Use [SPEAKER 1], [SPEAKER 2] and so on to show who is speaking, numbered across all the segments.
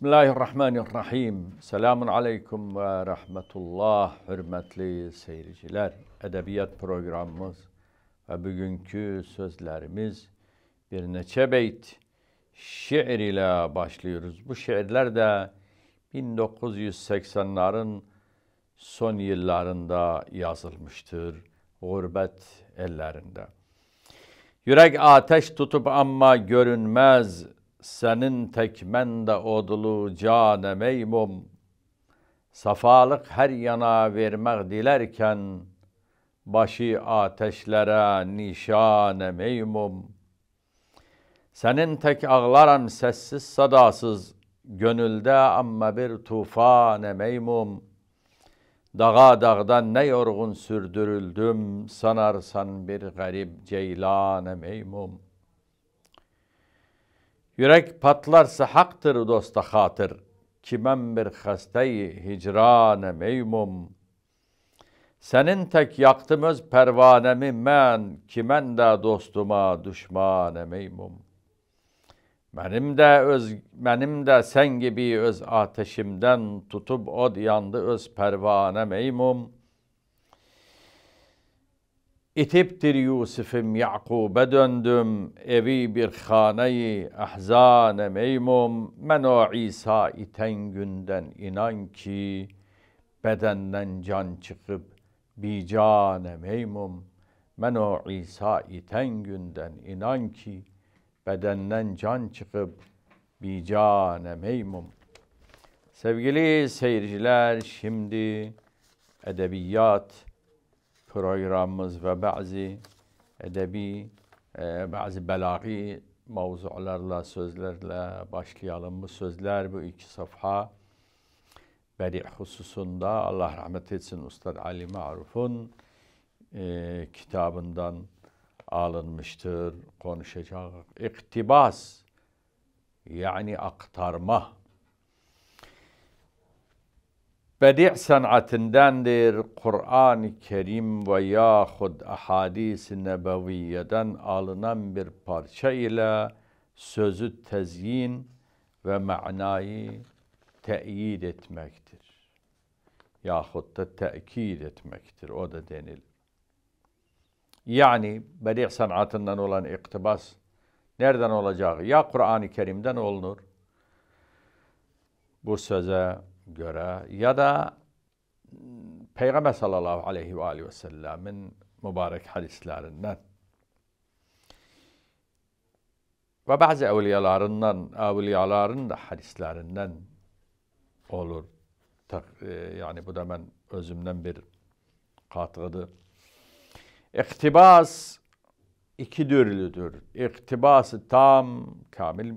[SPEAKER 1] Bismillahirrahmanirrahim. Selamun aleyküm ve rahmetullah. Hürmetli seyirciler, edebiyat programımız ve bugünkü sözlerimiz bir neçe beyt şiir ile başlıyoruz. Bu şiirler de 1980'lerin son yıllarında yazılmıştır. Gurbet ellerinde. Yürek ateş tutup ama görünmez senin tekmende odulu cane meymum, safalık her yana vermek dilerken, başı ateşlere nişane meymum. Senin tek ağlarım sessiz sadasız, gönülde amma bir tufane meymum. Dağa dağdan ne yorgun sürdürüldüm, sanarsan bir garip ceylane meymum.'' Yürek patlarsa haktır dosta hatır. Kimem bir hasteyi hicrane meymum. Senin tek yaktım öz pervanemi men, kimen de dostuma düşmane meymum. Benim de öz benim de sen gibi öz ateşimden tutup od yandı öz pervane meymum.'' İtiptir Yusuf'im Yakub'e döndüm, evi bir haneyi ahzane meymum, men o İsa iten günden inan ki, bedenden can çıkıp bicane meymum, men o İsa iten günden inan ki, bedenden can çıkıp bicane meymum. Sevgili seyirciler, şimdi edebiyat, programımız ve bazı edebi, e, bazı belagi mavzularla, sözlerle başlayalım. Bu sözler, bu iki safha Beri hususunda Allah rahmet etsin Ustad Ali Maruf'un e, kitabından alınmıştır. Konuşacak iktibas yani aktarma bedi' san'atindendir. Kur'an-ı Kerim ve yahud ahadis-i nebeviyeden alınan bir parça ile sözü tezyin ve manayı teyit etmektir. Yahut da tekid etmektir. O da denilir. Yani bedi' sanatından olan iktibas nereden olacak? Ya Kur'an-ı Kerim'den olunur. Bu söze göre ya da Peygamber sallallahu aleyhi ve aleyhi ve sellemin mübarek hadislerinden ve bazı evliyalarından, evliyaların da hadislerinden olur. E, yani bu da ben özümden bir katkıdır. İktibas iki dörlüdür. İktibası tam, kamil,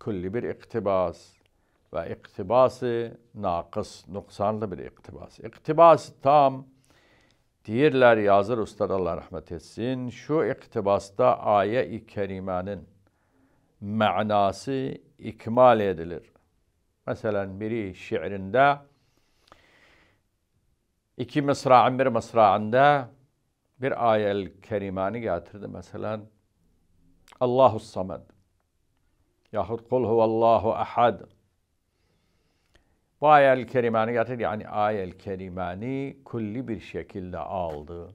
[SPEAKER 1] külli bir iktibas ve iktibası nakıs, nuksanlı bir iktibas. İktibas tam Diğerler yazır Usta Allah rahmet etsin. Şu iktibasta ayet i kerimenin manası ikmal edilir. Mesela biri şiirinde iki mısra'ın bir mısra'ında bir ayet-i kerimani getirdi mesela. Allahu samed. Yahut kul huvallahu ahad. Bu ayel kerimani getir yani ayel kerimani kulli bir şekilde aldı.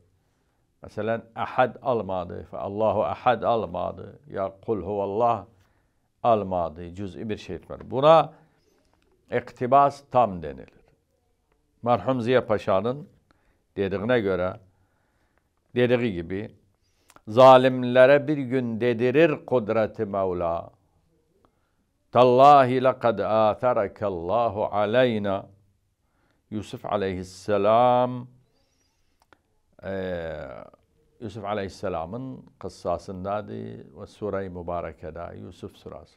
[SPEAKER 1] Mesela ahad almadı. Fe Allahu ahad almadı. Ya kul huvallah almadı. Cüz'i bir şey etmedi. Buna iktibas tam denilir. Merhum Ziya Paşa'nın dediğine göre dediği gibi zalimlere bir gün dedirir kudreti Mevla. Tallahi lekad atarakallahu aleyna. Yusuf aleyhisselam e, Yusuf aleyhisselamın kıssasındadır ve sure-i mübarekede Yusuf surası.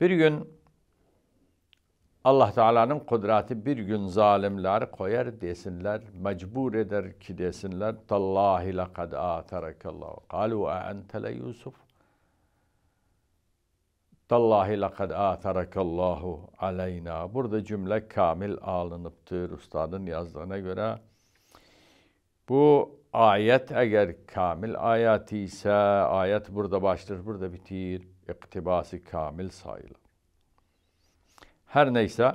[SPEAKER 1] Bir gün Allah Teala'nın kudreti bir gün zalimler koyar desinler, mecbur eder ki desinler. Tallahi lekad atarakallahu. Kalu e ente le Yusuf. Tallahi lakad atarakallahu aleyna. Burada cümle kamil alınıptır ustadın yazdığına göre. Bu ayet eğer kamil ayeti ise ayet burada başlar, burada bitir. İktibası kamil sayılır. Her neyse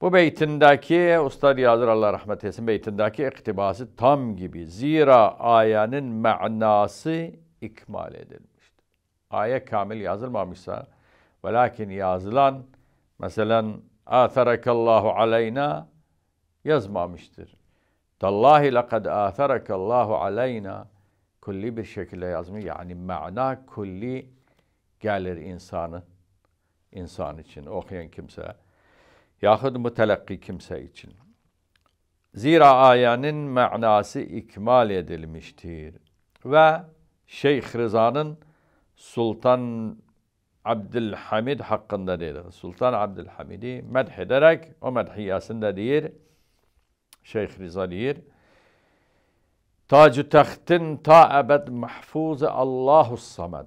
[SPEAKER 1] bu beytindeki ustad yazır Allah rahmet eylesin beytindeki iktibası tam gibi. Zira ayanın manası ikmal edilmiştir. Aye kamil yazılmamışsa Velakin yazılan mesela Allahu aleyna yazmamıştır. Tallahi lekad Allahu aleyna kulli bir şekilde yazmış. Yani mana kulli gelir insanı insan için okuyan kimse yahut mutelakki kimse için. Zira ayanın manası ikmal edilmiştir. Ve Şeyh Rıza'nın Sultan abdulhamid hakkındadır. Sultan Abdülhamid'i medh ederek o medhiyasında deyir, Şeyh Riza deyir, Tacü tehtin ta ebed mahfuzu Allahu samed.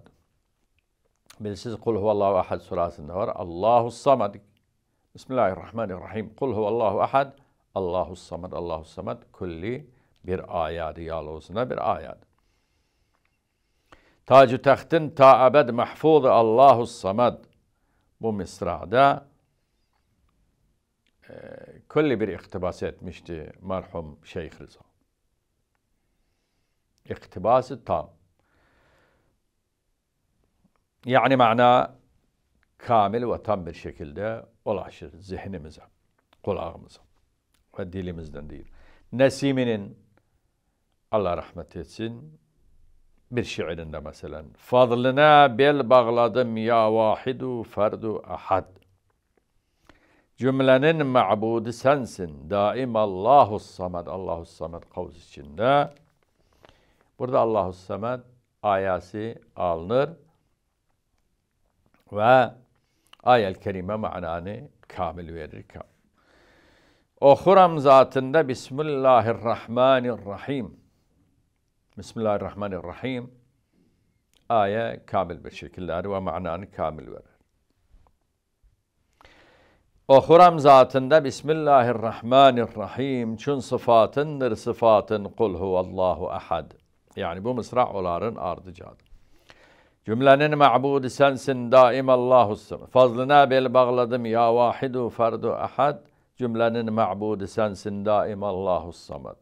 [SPEAKER 1] Bilsiz kul huvallahu ahad surasında var. Allahu samed. Bismillahirrahmanirrahim. Kul huvallahu ahad. Allahu samed. Allahu samed. Kulli bir ayat. Diyaloğusuna bir ayat. Tacı tahtin ta abed mahfuzu Allahu samad. Bu mısrada e, külli bir iktibas etmişti merhum Şeyh Rıza. İktibası tam. Yani mana kamil ve tam bir şekilde ulaşır zihnimize, kulağımıza ve dilimizden değil. Nesimi'nin Allah rahmet etsin bir şiirinde mesela. Fadlına bel bağladım ya vahidu ferdu ahad. Cümlenin ma'budu sensin. Daim Allahu samed. Allahu samed kavs içinde. Burada Allahu samed ayası alınır ve ayel kerime mananı kamil verir. Okuram zatında Bismillahirrahmanirrahim. بسم الله الرحمن الرحيم آية كامل بشكل الله ومعنى كامل ورد أخرم ذاتنده بسم الله الرحمن الرحيم چون صفاتن در صفاتن قل هو الله أحد يعني بو مصرع أولارن أرض جاد جملنن معبود سنسن دائم الله السمد فضلنا بل بغلدم يا واحد فرد أحد جملنن معبود سنسن دائم الله السمد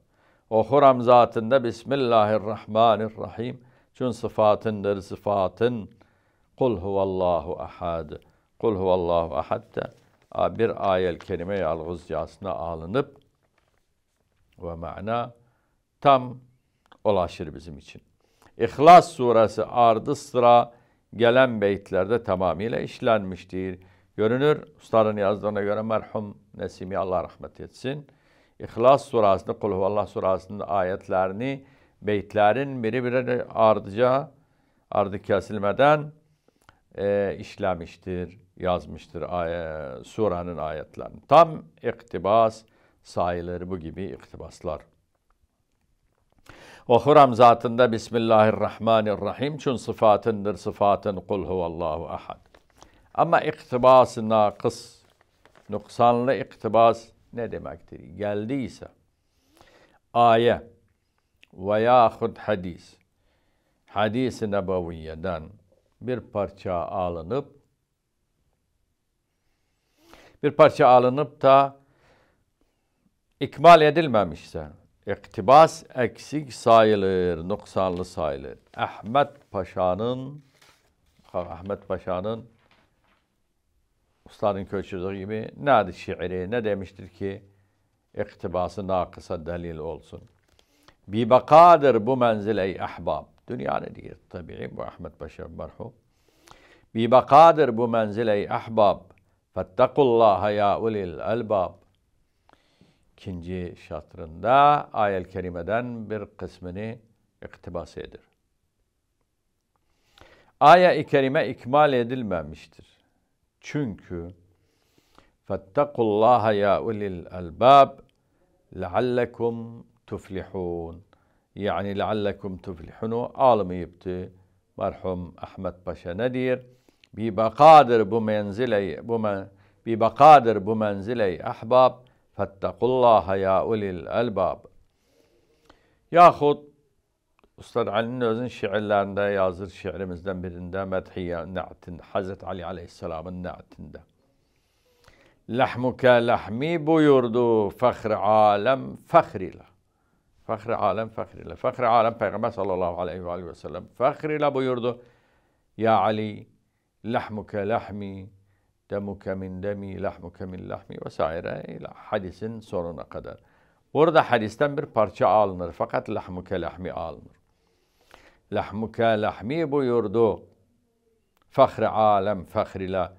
[SPEAKER 1] O Huram zatında Bismillahirrahmanirrahim. Çün sıfatındır sıfatın. Kul huvallahu ahad. Kul huvallahu ahad da bir ayel kelime-i algızcasına alınıp ve mana tam ulaşır bizim için. İhlas suresi ardı sıra gelen beytlerde tamamıyla işlenmiştir. Görünür, ustaların yazdığına göre merhum Nesimi Allah rahmet etsin.'' İhlas surasında, Kul Allah surasında ayetlerini beytlerin biri bir ardıca, ardı kesilmeden e, işlemiştir, yazmıştır ay e, suranın ayetlerini. Tam iktibas sayılır bu gibi iktibaslar. Ohuram zatında Bismillahirrahmanirrahim çün sıfatındır sıfatın kul huvallahu ahad. Ama iktibası nakıs, nüksanlı iktibas ne demektir? Geldiyse aye veyahut hadis hadis-i nebaviyeden bir parça alınıp bir parça alınıp da ikmal edilmemişse iktibas eksik sayılır, nuksanlı sayılır. Ahmet Paşa'nın Ahmet Paşa'nın Üstadın köşürdüğü gibi ne adı şiiri ne demiştir ki iktibası nakısa delil olsun. Bi bakadır bu menzile-i ahbab. Dünya ne diyor? Tabii bu Ahmet Paşa merhum. Bi bakadır bu menzile-i ahbab. Fettakullaha ya ulil albab. İkinci şatrında ayel kerimeden bir kısmını iktibas edir. Aya-i kerime ikmal edilmemiştir. Çünkü Fettakullaha ya ulil albab leallekum tuflihun. Yani leallekum tuflihunu ağlamayıptı merhum Ahmet Paşa ne diyor? Bir bakadır bu menzile bu men, bir bakadır bu menzile ahbab fettakullaha ya ulil albab. Yahut Ustad Ali'nin özün şiirlerinde yazır şiirimizden birinde Medhiye Ne'tinde, Hazreti Ali Aleyhisselam'ın Ne'tinde. Lahmuke lahmi buyurdu fahri alem fahriyle. Fahri alem fahriyle. Fahri alem Peygamber sallallahu aleyhi ve, aleyhi ve sellem fahriyle buyurdu. Ya Ali lahmuke lahmi demuke min demi lahmuke min lahmi vesaire ila hadisin sonuna kadar. Burada hadisten bir parça alınır fakat lahmuke lahmi alınır lahmuka lahmi buyurdu. Fahri alem fahrila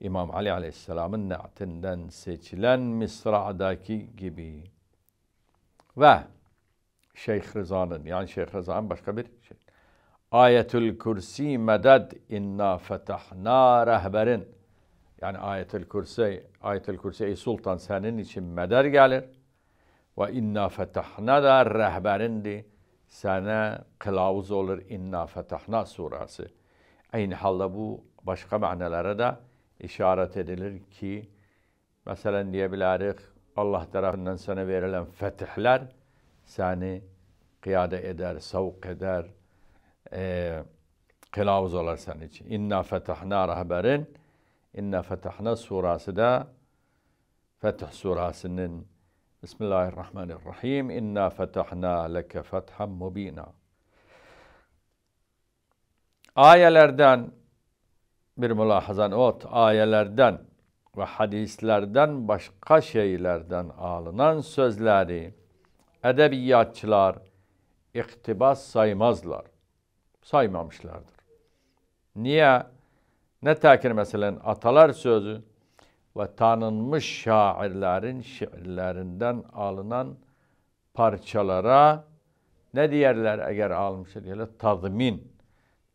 [SPEAKER 1] İmam Ali Aleyhisselam'ın ne'tinden seçilen Misra'daki gibi. Ve Şeyh Rıza'nın yani Şeyh Rıza'nın başka bir şey. Ayetül Kürsi medad inna fetahna rehberin. Yani Ayetül Kürsi, Ayetül Kürsi ey Sultan senin için meder gelir. Ve inna fetahna da rehberindi sana kılavuz olur inna fetahna surası. Aynı halde bu başka manalara da işaret edilir ki mesela diyebiliriz Allah tarafından sana verilen fetihler seni kıyada eder, savuk eder, e, kılavuz olur senin için. İnna fetahna rahberin, inna fetahna surası da Fetih surasının Bismillahirrahmanirrahim. İnna fetahna leke fethan mubina. Ayelerden bir mülahazan ot, ayelerden ve hadislerden başka şeylerden alınan sözleri edebiyatçılar iktibas saymazlar. Saymamışlardır. Niye? Ne takir mesela atalar sözü ve tanınmış şairlerin şiirlerinden alınan parçalara ne diyerler eğer almışlar diyorlar? Tazmin.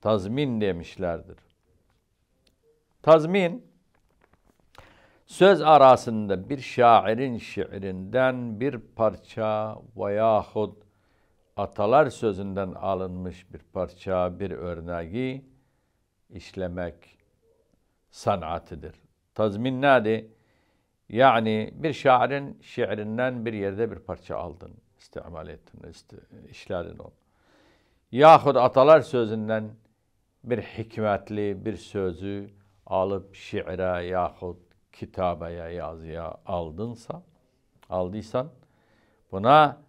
[SPEAKER 1] Tazmin demişlerdir. Tazmin, söz arasında bir şairin şiirinden bir parça veya hud atalar sözünden alınmış bir parça, bir örneği işlemek sanatıdır. Tazmin tazminnadi yani bir şairin şiirinden bir yerde bir parça aldın, istimal ettin, isti, işledin onu. Yahut atalar sözünden bir hikmetli bir sözü alıp şiire yahut kitabaya, yazıya aldınsa, aldıysan buna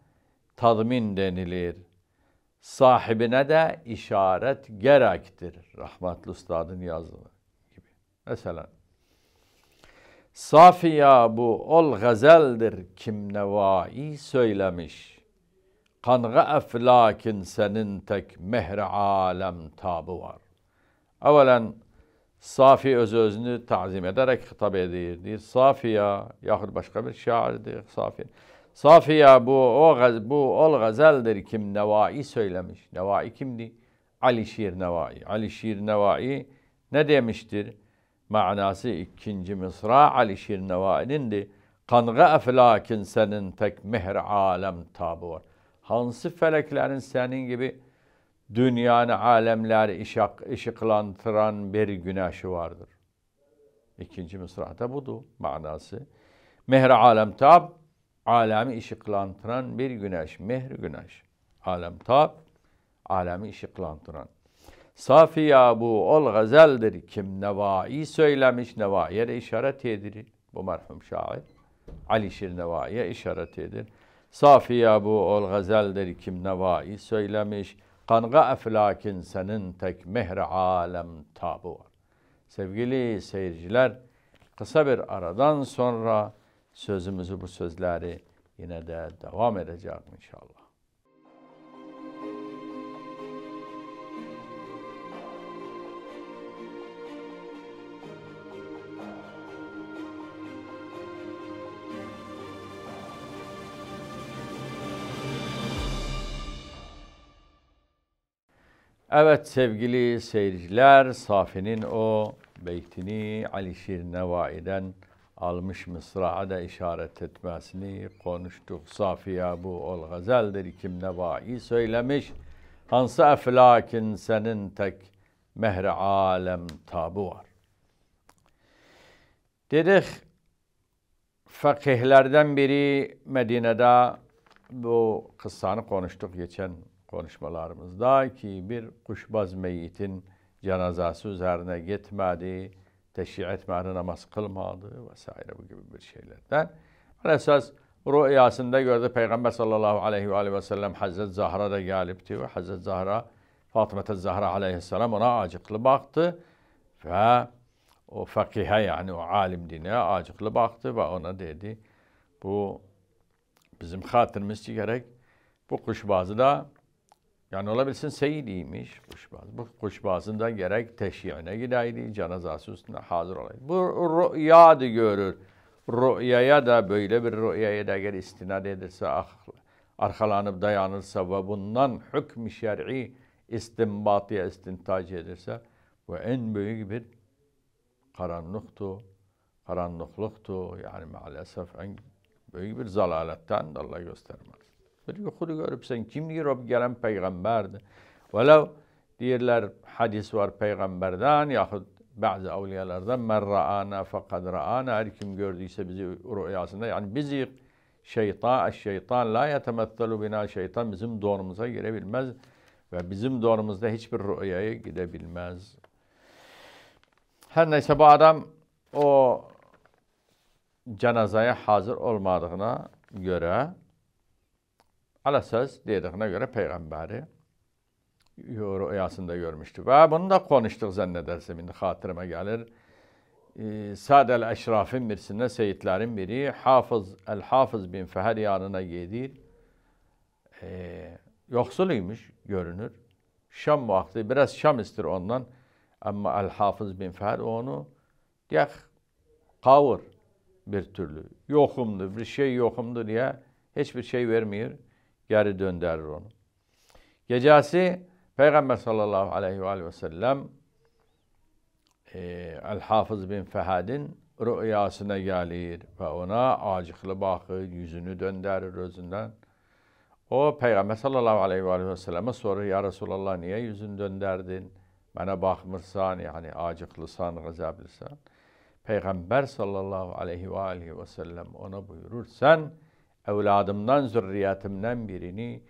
[SPEAKER 1] tazmin denilir. Sahibine de işaret gerektir. Rahmetli Üstad'ın yazdığı gibi. Mesela Safiya bu ol gazeldir kim nevai söylemiş. Kanğa eflakin senin tek mehre alem tabu var. Evvelen Safi öz özünü tazim ederek hitap edirdi. Safiya yahut başka bir şairdir Safiye. Safiya bu o bu ol gazeldir kim nevai söylemiş. Nevai kimdi? Ali Şir Nevai. Ali Şir Nevai ne demiştir? manası ikinci mısra Ali Şirnevail'indi. Kanğa eflakin senin tek mehr alem tabu var. Hansı feleklerin senin gibi dünyanı alemleri ışık, ışıklandıran bir güneşi vardır. İkinci mısra da budur manası. Mehr alem tab, alemi ışıklandıran bir güneş. Mehr güneş. Alem tab, alemi ışıklandıran. Safiya bu ol gazeldir kim nevai söylemiş nevaiye de işaret edir. Bu merhum şair Ali Şir Nevai'ye işaret edir. Safiya bu ol gazeldir kim nevai söylemiş. Kanga eflakin senin tek mehr alem tabu var. Sevgili seyirciler kısa bir aradan sonra sözümüzü bu sözleri yine de devam edeceğim inşallah. Evet sevgili seyirciler, Safi'nin o beytini Ali Şir Nevai'den almış Mısra'a da işaret etmesini konuştuk. Safiye bu ol gazeldir kim nevai söylemiş. Hansı eflakin senin tek mehri alem tabu var. Dedik fakihlerden biri Medine'de bu kıssanı konuştuk geçen Konuşmalarımız konuşmalarımızda ki bir kuşbaz meyitin cenazası üzerine gitmedi, teşhi etmedi, namaz kılmadı vesaire bu gibi bir şeylerden. Esas rüyasında gördü Peygamber sallallahu aleyhi ve, aleyhi ve sellem Hazreti Zahra da gelip diyor. Hazreti Zahra, Fatıma Zahra aleyhisselam ona acıklı baktı ve o fakihe yani o alim dine acıklı baktı ve ona dedi bu bizim hatırımız gerek bu kuşbazı da yani ola bilsin seyidiymiş kuşbaz. Bu kuşbazında gerek teşhiyene gideydi, cenazası üstünde hazır olaydı. Bu rüyadı görür. Rüyaya da böyle bir rüyaya da eğer istinad edilse, arkalanıp ah, dayanırsa ve bundan hükmü şer'i istinbatıya istintac edilse ve en büyük bir karanlıktu, karanlıkluktu. Yani maalesef en büyük bir zalaletten Allah göstermez. Biri xuddi ko'ribsan kimniki olib kelan payg'ambardir valav deyirlar hadis bor payg'ambardan yoxud ba'zi avliyolardan marraana faqad raana har kim ko'rdiysa bizni rüyasında yani bizi şeytan şeytan la yetemettelu bina şeytan bizim doğrumuza girebilmez ve bizim doğrumuzda hiçbir rüyaya gidebilmez. Her neyse bu adam o cenazeye hazır olmadığına göre alasaz dediğine göre peygamberi rüyasında görmüştü. Ve bunu da konuştuk zannedersem şimdi hatırıma gelir. Ee, Sad Sadel Eşraf'ın birisinde seyitlerin biri Hafız El Hafız bin Feher yanına gidiyor. E, ee, yoksuluymuş görünür. Şam vakti biraz Şam istir ondan. Ama El Hafız bin Feher onu diye kavur bir türlü. Yokumdu, bir şey yokumdu diye hiçbir şey vermiyor geri döndürür onu. Gecesi Peygamber sallallahu aleyhi ve, aleyhi ve sellem e, El-Hafız bin Fehad'in rüyasına gelir ve ona acıklı bakır, yüzünü döndürür özünden. O Peygamber sallallahu aleyhi ve, aleyhi ve selleme soruyor, Ya Resulallah niye yüzünü döndürdün? Bana bakmırsan, yani acıklısan, gazablisan. Peygamber sallallahu aleyhi ve aleyhi ve sellem ona buyurur, sen evladımdan, zürriyetimden birini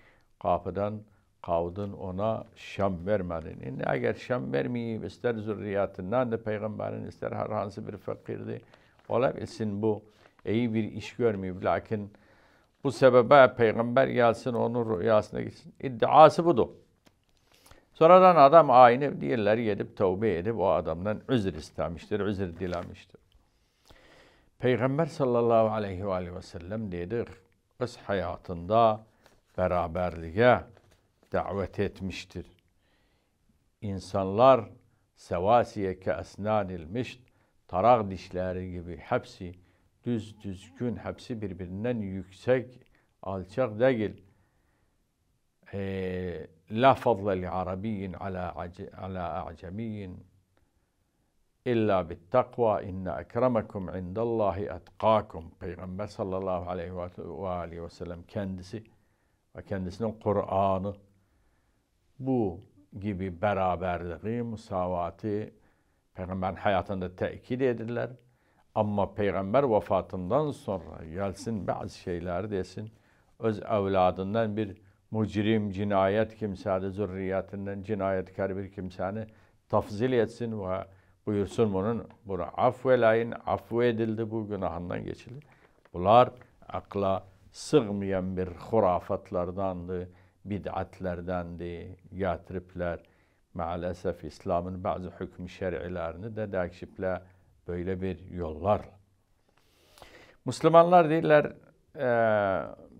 [SPEAKER 1] kapıdan kavdın ona şam vermedin. İnne eğer şam vermeyip ister zürriyatından da peygamberin ister her hansı bir fakirdi olabilsin bu iyi bir iş görmeyip lakin bu sebebe peygamber gelsin onun rüyasına gitsin. İddiası budur. Sonradan adam aynı diğerleri yedip tövbe edip o adamdan özür istemiştir, özür dilemiştir. Peygamber sallallahu aleyhi ve, sellem dedik, öz hayatında beraberliğe davet etmiştir. İnsanlar sevasiye ke esnanil tarak dişleri gibi hepsi düz düzgün, hepsi birbirinden yüksek, alçak değil. E, la fadla li arabiyyin ala, ala acemiyin İlla bit takva inne ekremekum indallahi etkakum. Peygamber sallallahu aleyhi ve aleyhi ve sellem kendisi ve kendisinin Kur'an'ı bu gibi beraberliği, musavati Peygamber hayatında tekit edirler. Ama peygamber vefatından sonra gelsin bazı şeyler desin. Öz evladından bir mucrim, cinayet kimsani, zürriyetinden cinayetkar bir kimsani tafzil etsin ve buyursun bunun. Bunu affvelayin, affu edildi bu günahından geçildi. Bunlar akla sığmayan bir hurafatlardandı, bid'atlerdendi, yatripler. Maalesef İslam'ın bazı hükmü şer'ilerini de dekşiple böyle bir yollar. Müslümanlar değiller, e,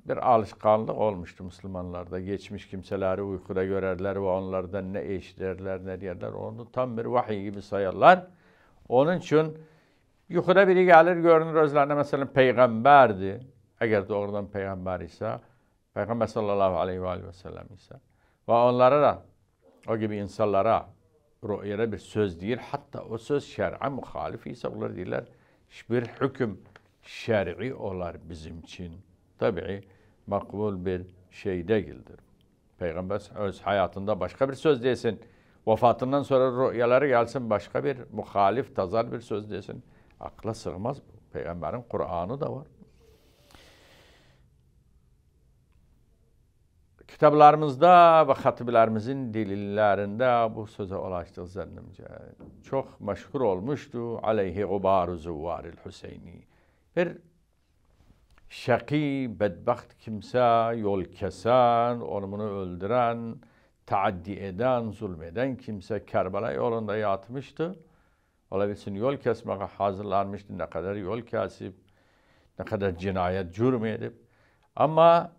[SPEAKER 1] bir alışkanlık olmuştu Müslümanlarda. Geçmiş kimseleri uykuda görerler ve onlardan ne eşlerler ne derler. Onu tam bir vahiy gibi sayarlar. Onun için yukarıda biri gelir görünür özlerine mesela peygamberdi. Eğer doğrudan peygamber ise, peygamber sallallahu aleyhi ve, aleyhi ve sellem ise. Ve onlara da o gibi insanlara rüyada bir söz değil. Hatta o söz şer'a muhalif ise bunlar değiller. Hiçbir hüküm şer'i olar bizim için. Tabii makbul bir şey değildir. Peygamber öz hayatında başka bir söz desin. Vefatından sonra rüyaları gelsin başka bir muhalif, tazar bir söz desin. Akla sığmaz bu. Peygamberin Kur'an'ı da var. Kitaplarımızda ve hatiblerimizin dillerinde bu söze ulaştık zannımca. Çok meşhur olmuştu. Aleyhi ubaru zuvvaril Hüseyni. Bir şaki, bedbaht kimse, yol kesen, ormanı öldüren, taaddi eden, zulmeden kimse Kerbela yolunda yatmıştı. Olabilsin yol kesmeye hazırlanmıştı. Ne kadar yol kesip, ne kadar cinayet cürm edip. Ama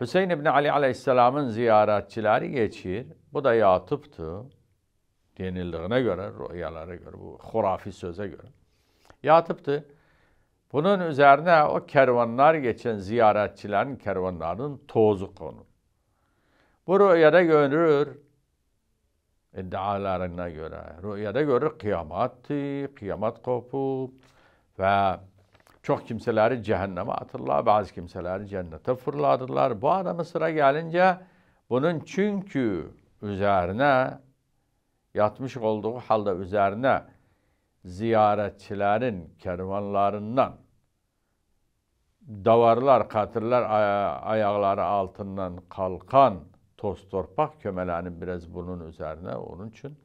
[SPEAKER 1] Hüseyin İbni Ali Aleyhisselam'ın ziyaretçileri geçir. Bu da yatıptı. Denildiğine göre, rüyalara göre, bu hurafi söze göre. Yatıptı. Bunun üzerine o kervanlar geçen ziyaretçilerin kervanlarının tozu konur. Bu rüyada görür, iddialarına göre. Rüyada görür kıyamattı, kıyamet kopup ve çok kimseleri cehenneme atırlar, bazı kimseleri cennete fırladırlar. Bu adamın sıra gelince bunun çünkü üzerine yatmış olduğu halde üzerine ziyaretçilerin kervanlarından davarlar, katırlar ayakları altından kalkan toz torpak kömelanın biraz bunun üzerine. Onun için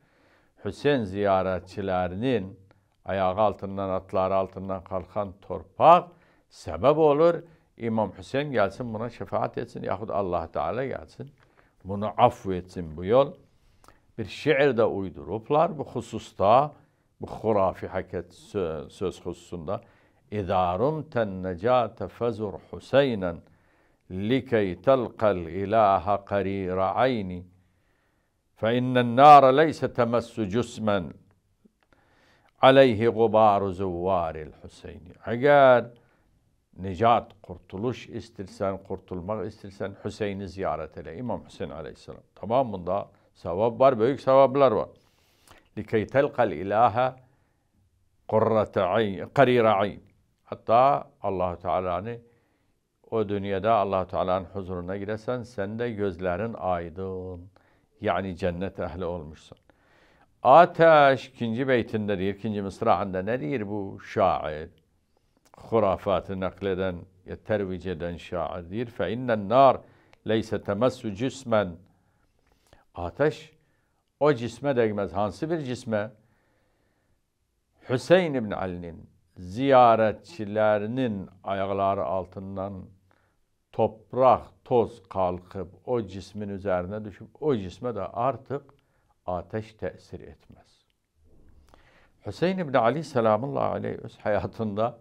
[SPEAKER 1] Hüseyin ziyaretçilerinin ayak altından, atlar altından kalkan torpak sebep olur. İmam Hüseyin gelsin buna şefaat etsin yahut Allah Teala gelsin. Bunu affetsin bu yol. Bir şiir de uyduruplar bu hususta, bu hurafi hakikat söz hususunda. إذا رمت النجاة فزر حسينا لكي تلقى الإله قرير عيني فإن النار ليس تمس جسما عليه غبار زوار الحسين عقار نجاة قرطلوش استلسان قرطلمغ استلسان حسين زيارة الإمام حسين عليه السلام تمام من ضاء سواب بار بيك سواب لاروا لكي تلقى الإله قرة عين قرير عين Hatta Allahu Teala'nı o dünyada Allahu Teala'nın huzuruna giresen sen de gözlerin aydın. Yani cennet ehli olmuşsun. Ateş ikinci beytinde diyor, ikinci mısrağında ne diyor bu şair? Hurafatı nakleden, tervic eden şair diyor. Fe innen nar leyse temessu cismen. Ateş o cisme değmez. Hansı bir cisme? Hüseyin İbn Ali'nin ziyaretçilerinin ayakları altından toprak, toz kalkıp o cismin üzerine düşüp o cisme de artık ateş tesir etmez. Hüseyin İbni Ali selamullahi aleyh öz hayatında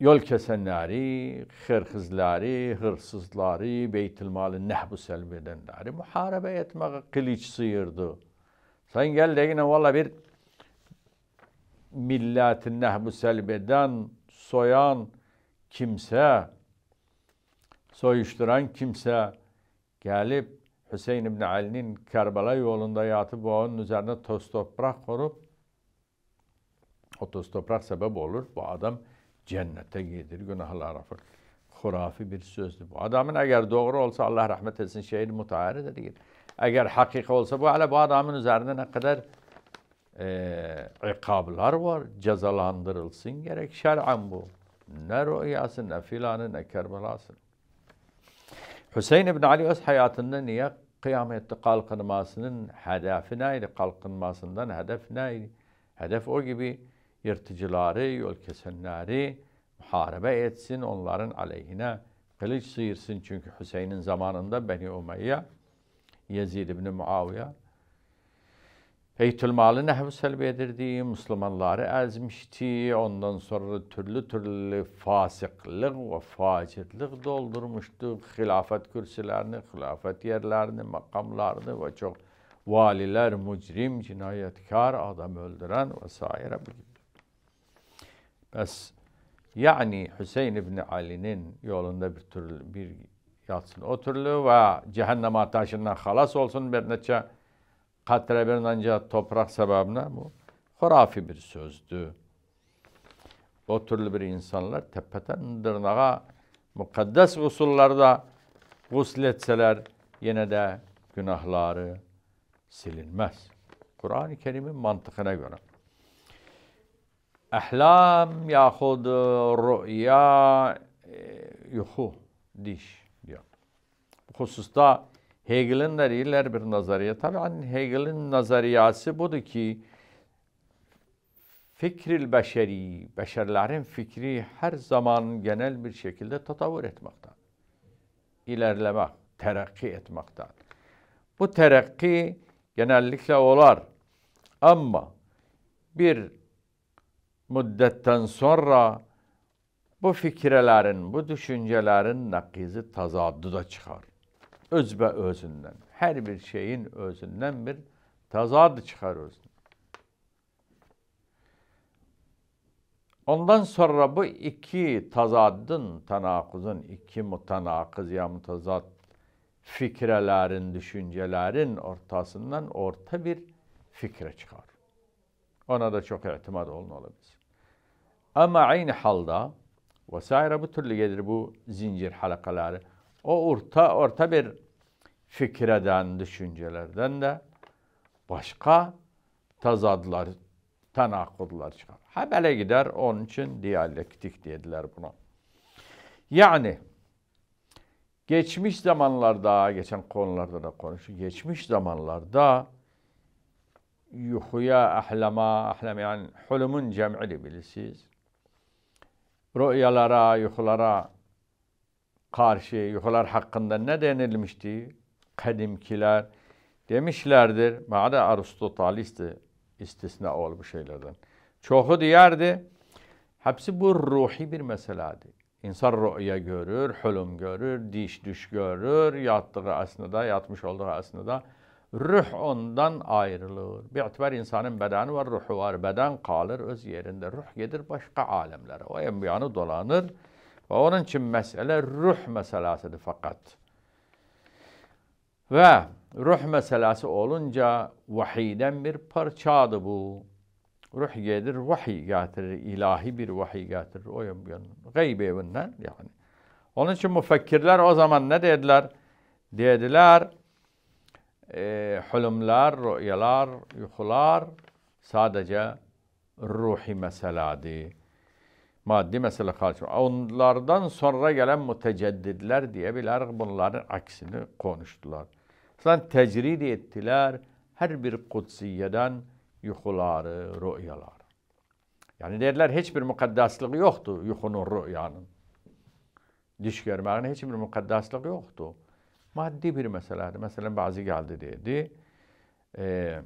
[SPEAKER 1] yol kesenleri, hırhızları, hırsızları, beytilmalı nehbu selbedenleri muharebe etmeye kılıç sıyırdı. Sen gel de yine valla bir millati nehbu selbeden soyan kimse, soyuşturan kimse gelip Hüseyin İbni Ali'nin Kerbela yolunda yatıp onun üzerine toz toprak korup o toz toprak sebep olur. Bu adam cennete gidir, günahlar affır. kurafi bir sözdür. Bu adamın eğer doğru olsa Allah rahmet etsin şehir mutahhar eder. Eğer hakik olsa bu hala bu adamın üzerinde ne kadar e, var. Cezalandırılsın gerek. Şer'an bu. Ne rüyası ne filanı ne kerbelası. Hüseyin ibn Ali öz hayatında niye kıyamette kalkınmasının hedefi neydi? Kalkınmasından hedef neydi? Hedef o gibi yırtıcıları, yol kesenleri muharebe etsin onların aleyhine. Kılıç sıyırsın çünkü Hüseyin'in zamanında Beni Umeyye, Yezid ibn Muaviye Beytülmal'ı ne hem selbedirdi, Müslümanları ezmişti, ondan sonra türlü türlü fasıklık ve facirlik doldurmuştu. Hilafet kürsülerini, hilafet yerlerini, makamlarını ve çok valiler, mücrim, cinayetkar, adam öldüren vesaire. Bes yani Hüseyin İbni Ali'nin yolunda bir türlü bir yatsın o ve cehennem taşından halas olsun bir neçe katreberin ancak toprak sebebine bu hurafi bir sözdü. O türlü bir insanlar tepeten dırnağa mukaddes usullarda gusletseler yine de günahları silinmez. Kur'an-ı Kerim'in mantığına göre. Ehlam yahud rüya e, yuhu diş diyor. Bu hususta Hegel'in iler bir nazariye. Tabii Hegel'in nazariyası budur ki fikril beşeri, beşerlerin fikri her zaman genel bir şekilde tatavvur etmekten, ilerleme, terakki etmekten. Bu terakki genellikle olar. Ama bir müddetten sonra bu fikirlerin, bu düşüncelerin nakizi tazaduda çıkar özbe özünden. Her bir şeyin özünden bir tazadı çıkar özünden. Ondan sonra bu iki tazadın tanakuzun, iki mutanakız ya mutazat fikrelerin, düşüncelerin ortasından orta bir fikre çıkar. Ona da çok itimat olun olabilir. Ama aynı halda vesaire bu türlü gelir bu zincir halakaları. O orta orta bir fikirden, düşüncelerden de başka tazadlar, tenakudlar çıkar. Habele gider, onun için diyalektik dediler buna. Yani geçmiş zamanlarda, geçen konularda da konuştuk, geçmiş zamanlarda yuhuya, ahlama, ahlama yani hulumun cem'i bilirsiniz. Rüyalara, yuhulara karşı, yuhular hakkında ne denilmişti? kadimkiler demişlerdir. Bana Aristotelisti istisna bu şeylerden. Çoğu diyerdi. Hepsi bu ruhi bir meseladır. İnsan rüya görür, hülüm görür, diş düş görür, yattığı aslında, yatmış olduğu aslında ruh ondan ayrılır. Bir insanın bedeni var, ruhu var. Beden kalır öz yerinde. Ruh gelir başka alemlere. O enbiyanı dolanır. Ve onun için mesele ruh meselesidir fakat. Ve ruh meselesi olunca vahiyden bir parçadı bu. Ruh gelir, vahiy getirir, ilahi bir vahiy getirir. O gayb evinden yani. Onun için müfekkirler o zaman ne dediler? Dediler, e, hulumlar, rüyalar, yuhular sadece ruhi meseladır maddi mesele karşı. Onlardan sonra gelen müteceddidler diye biler bunların aksini konuştular. Sen tecrid ettiler her bir kutsiyeden yuhuları, rüyalar. Yani derler hiçbir mukaddesliği yoktu yuhunun, rüyanın. Düş görmenin hiçbir mukaddesliği yoktu. Maddi bir meseledir. Mesela bazı geldi dedi. Ee,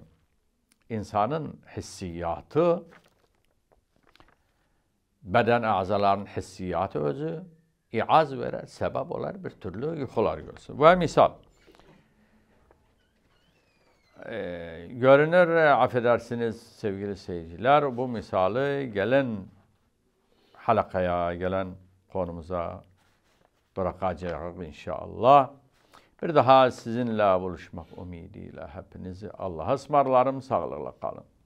[SPEAKER 1] insanın hissiyatı beden azaların hissiyatı özü iaz verir. sebep olar, bir türlü yukular görsün. Ve misal, ee, görünür, affedersiniz sevgili seyirciler, bu misali gelen halakaya, gelen konumuza bırakacağız inşallah. Bir daha sizinle buluşmak ümidiyle hepinizi Allah'a ısmarlarım, sağlıkla kalın.